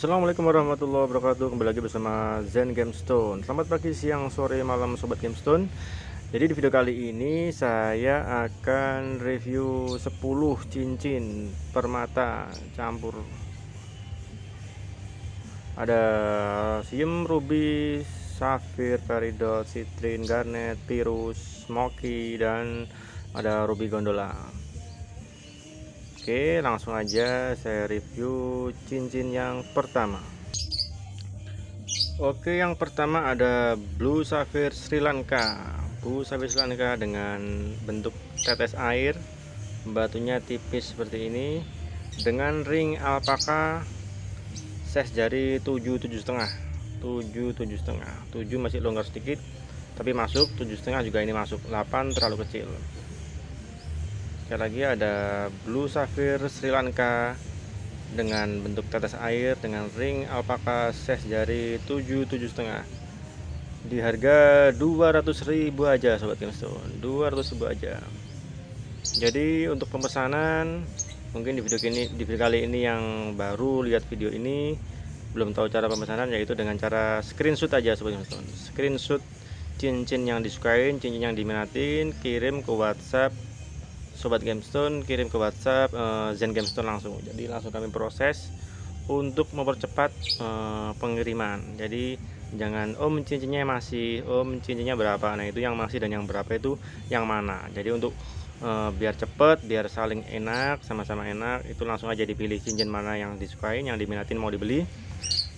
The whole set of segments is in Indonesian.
Assalamualaikum warahmatullahi wabarakatuh Kembali lagi bersama Zen Gamestone Selamat pagi, siang, sore, malam Sobat Gamestone Jadi di video kali ini saya akan review 10 cincin permata campur Ada sium, ruby, safir, peridot, citrin, garnet, pirus, smoky, dan ada ruby gondola Oke langsung aja saya review cincin yang pertama Oke yang pertama ada Blue Sapphire Sri Lanka Blue Sapphire Sri Lanka dengan bentuk tetes air batunya tipis seperti ini dengan ring alpaka ses jari 77 setengah 77 setengah 7 masih longgar sedikit tapi masuk 7,5 setengah juga ini masuk 8 terlalu kecil sekali lagi ada blue sapphire Sri Lanka dengan bentuk tetes air dengan ring alpaka ses jari 77 setengah di harga ribu aja sobat games 200 200.000 aja jadi untuk pemesanan mungkin di video ini di video kali ini yang baru lihat video ini belum tahu cara pemesanan yaitu dengan cara screenshot aja sobat games screenshot cincin yang disukain cincin yang diminatin kirim ke WhatsApp sobat Gamestone kirim ke WhatsApp uh, Zen Gamestone langsung. Jadi langsung kami proses untuk mempercepat uh, pengiriman. Jadi jangan oh cincinnya masih, oh cincinnya berapa. Nah, itu yang masih dan yang berapa itu yang mana. Jadi untuk uh, biar cepet, biar saling enak, sama-sama enak, itu langsung aja dipilih cincin mana yang disukai yang diminatin mau dibeli.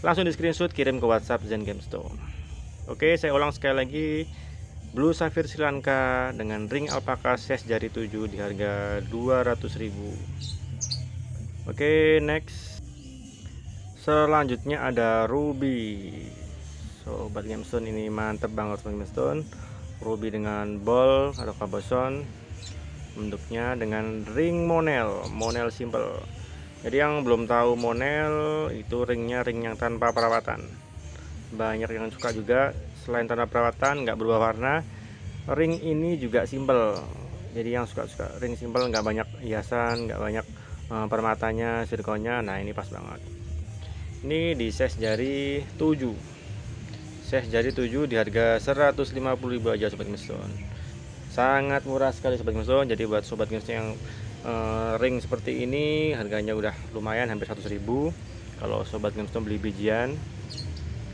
Langsung di screenshot kirim ke WhatsApp Zen Gamestone. Oke, saya ulang sekali lagi Blue Sapphire Sri Lanka dengan ring alpaka size jari 7 di harga 200.000. Oke, next. Selanjutnya ada Ruby. So, Sobat Gemstone ini mantep banget Sobat Gemstone. Ruby dengan ball atau kaboson bentuknya dengan ring monel, monel simple. Jadi yang belum tahu monel itu ringnya ring yang tanpa perawatan banyak yang suka juga selain tanda perawatan nggak berubah warna ring ini juga simpel jadi yang suka-suka ring simpel nggak banyak hiasan nggak banyak uh, eh, permatanya sirkonya nah ini pas banget ini di size jari 7 size jari 7 di harga ribu aja sobat Kingston sangat murah sekali sobat Kingston jadi buat sobat Kingston yang uh, ring seperti ini harganya udah lumayan hampir ribu kalau sobat Kingston beli bijian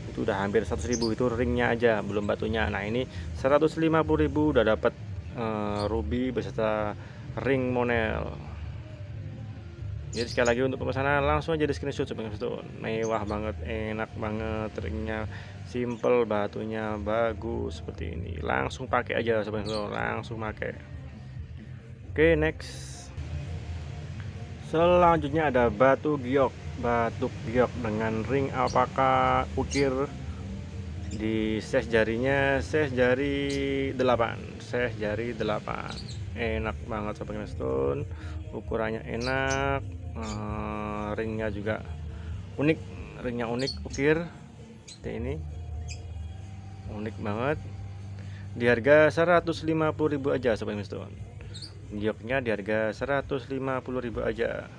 itu udah hampir 100 ribu itu ringnya aja belum batunya nah ini 150 ribu udah dapat uh, eh, ruby beserta ring monel jadi sekali lagi untuk pemesanan langsung aja di screenshot sebenarnya itu mewah banget enak banget ringnya simple batunya bagus seperti ini langsung pakai aja sebenarnya langsung pakai oke okay, next selanjutnya ada batu giok batuk giok dengan ring apakah ukir di ses jarinya ses jari 8 ses jari 8 enak banget sobat stone ukurannya enak eh, ringnya juga unik ringnya unik ukir seperti ini unik banget di harga 150.000 aja sobat Stone. gioknya di harga 150.000 aja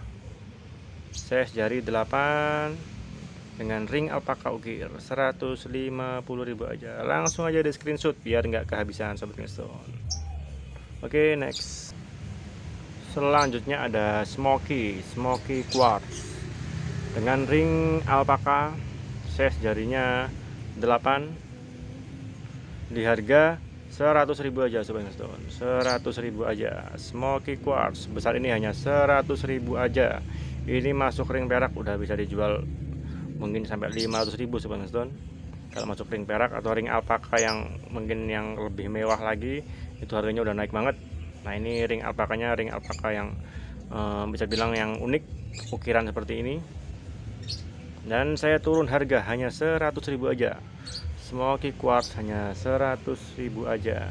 saya sejari 8 dengan ring alpaka ukir 150.000 aja langsung aja di screenshot biar nggak kehabisan sobat Kingston oke okay, next selanjutnya ada smoky smoky quartz dengan ring alpaka ses jarinya 8 di harga 100.000 aja sobat Investon. 100.000 aja. Smoky quartz besar ini hanya 100.000 aja ini masuk ring perak udah bisa dijual mungkin sampai 500 ribu sebenarnya don kalau masuk ring perak atau ring alpaka yang mungkin yang lebih mewah lagi itu harganya udah naik banget nah ini ring alpakanya ring alpaka yang eh, bisa bilang yang unik ukiran seperti ini dan saya turun harga hanya 100 ribu aja smoky quartz hanya 100 ribu aja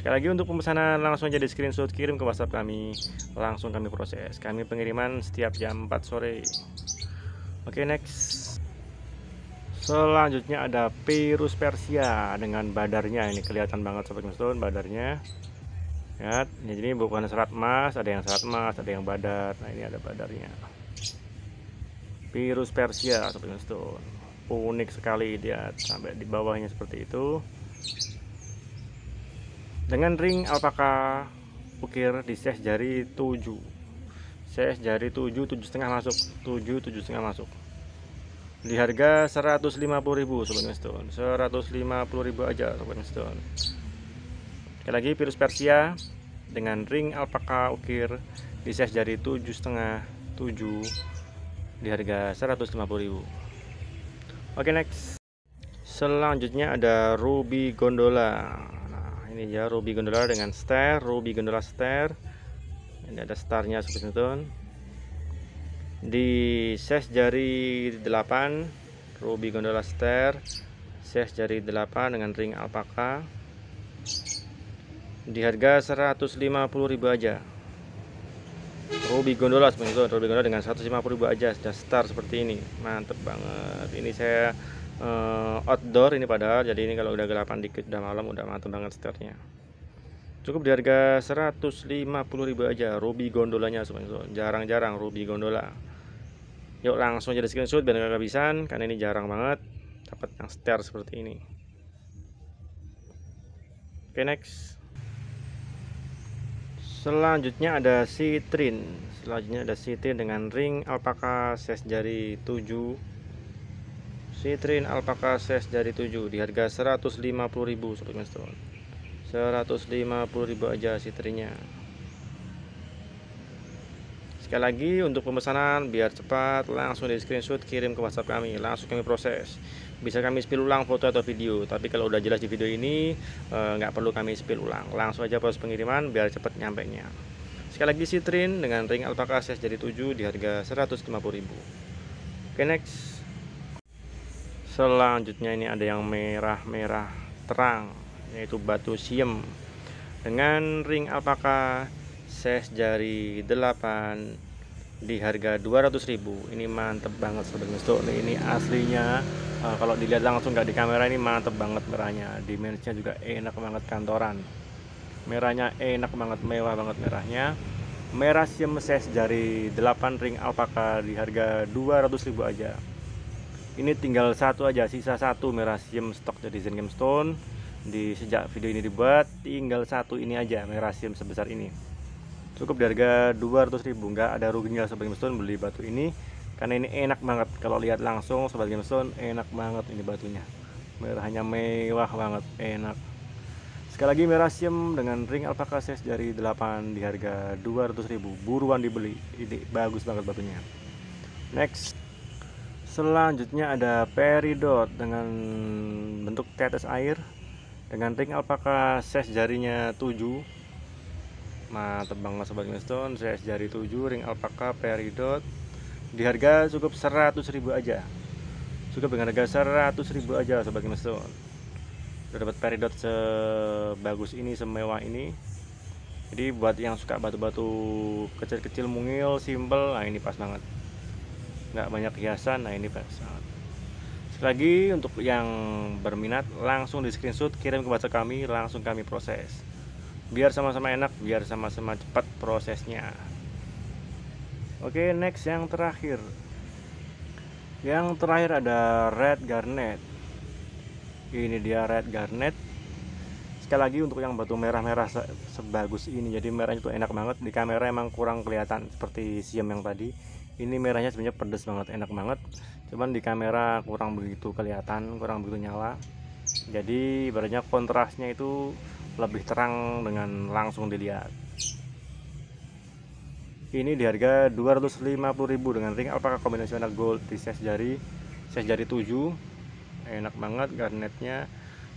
Sekali lagi untuk pemesanan langsung jadi screenshot kirim ke WhatsApp kami, langsung kami proses. Kami pengiriman setiap jam 4 sore. Oke, okay, next. Selanjutnya ada virus Persia dengan badarnya. Ini kelihatan banget sobat Muslim badarnya. Lihat, ya, jadi bukan serat emas, ada yang serat emas, ada yang badar. Nah, ini ada badarnya. Virus Persia sobat Muslim. Unik sekali dia sampai di bawahnya seperti itu dengan ring alpaka ukir di size jari 7 size jari 7 tujuh setengah masuk 7 tujuh setengah masuk di harga 150.000 sobat Ngeston 150.000 aja sobat Ngeston sekali lagi virus Persia dengan ring alpaka ukir di size jari 7 setengah 7 di harga 150.000 oke next selanjutnya ada ruby gondola ini ya ruby gondola dengan stair ruby gondola stair ini ada starnya seperti itu di ses jari 8 ruby gondola stair ses jari 8 dengan ring alpaka di harga ribu aja Ruby gondola seperti Ruby gondola dengan 150 ribu aja sudah star seperti ini mantep banget ini saya uh, outdoor ini padahal jadi ini kalau udah gelapan dikit udah malam udah matang banget setirnya cukup di harga 150.000 aja ruby gondolanya jarang-jarang ruby gondola yuk langsung jadi screenshot biar gak kehabisan karena ini jarang banget dapat yang setir seperti ini oke okay, next selanjutnya ada citrin selanjutnya ada citrin dengan ring alpaka size jari 7 Citrin alpaka ses dari 7 di harga 150.000 sobat maestro. 150.000 aja citrinnya. Sekali lagi untuk pemesanan biar cepat langsung di screenshot kirim ke WhatsApp kami, langsung kami proses. Bisa kami spill ulang foto atau video, tapi kalau udah jelas di video ini eh, nggak e, perlu kami spill ulang, langsung aja proses pengiriman biar cepat nyampe nya. Sekali lagi citrin dengan ring alpaka ses jadi 7 di harga 150.000. Oke okay, next selanjutnya ini ada yang merah-merah terang yaitu batu siem dengan ring alpaka ses jari 8 di harga 200.000 ini mantep banget sebenarnya ini aslinya uh, kalau dilihat langsung nggak di kamera ini mantep banget merahnya dimensinya juga enak banget kantoran merahnya enak banget mewah banget merahnya merah siem ses jari 8 ring alpaka di harga 200.000 aja ini tinggal satu aja sisa satu merasium stok dari Zen Game Stone di sejak video ini dibuat tinggal satu ini aja merasium sebesar ini cukup di harga ribu, nggak ada ruginya Sobat Gemstone beli batu ini karena ini enak banget kalau lihat langsung Sobat Gemstone enak banget ini batunya merahnya mewah banget enak sekali lagi merasium dengan ring alpaka ses dari 8 di harga ribu. buruan dibeli ini bagus banget batunya next Selanjutnya ada peridot dengan bentuk tetes air dengan ring alpaka ses jarinya 7. nah mas sobat milestone size jari 7 ring alpaka peridot di harga cukup 100.000 aja. Cukup dengan harga 100.000 aja sobat milestone Udah dapat peridot sebagus ini, semewah ini. Jadi buat yang suka batu-batu kecil-kecil mungil, simple, nah ini pas banget nggak banyak hiasan nah ini pesawat sekali lagi untuk yang berminat langsung di screenshot kirim ke WhatsApp kami langsung kami proses biar sama-sama enak biar sama-sama cepat prosesnya oke next yang terakhir yang terakhir ada red garnet ini dia red garnet sekali lagi untuk yang batu merah-merah sebagus ini jadi merahnya itu enak banget di kamera emang kurang kelihatan seperti siam yang tadi ini merahnya sebenarnya pedes banget enak banget cuman di kamera kurang begitu kelihatan kurang begitu nyala jadi ibaratnya kontrasnya itu lebih terang dengan langsung dilihat ini di harga 250.000 dengan ring alpaka kombinasional gold di size jari size jari 7 enak banget garnetnya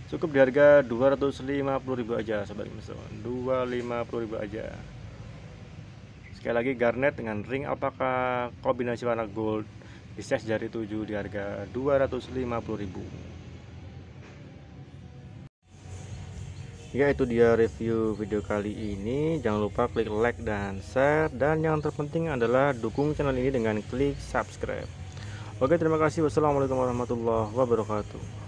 cukup di harga 250.000 aja sobat 250.000 aja sekali lagi garnet dengan ring apakah kombinasi warna gold di set jari 7 di harga 250.000 ya itu dia review video kali ini jangan lupa klik like dan share dan yang terpenting adalah dukung channel ini dengan klik subscribe oke terima kasih wassalamualaikum warahmatullahi wabarakatuh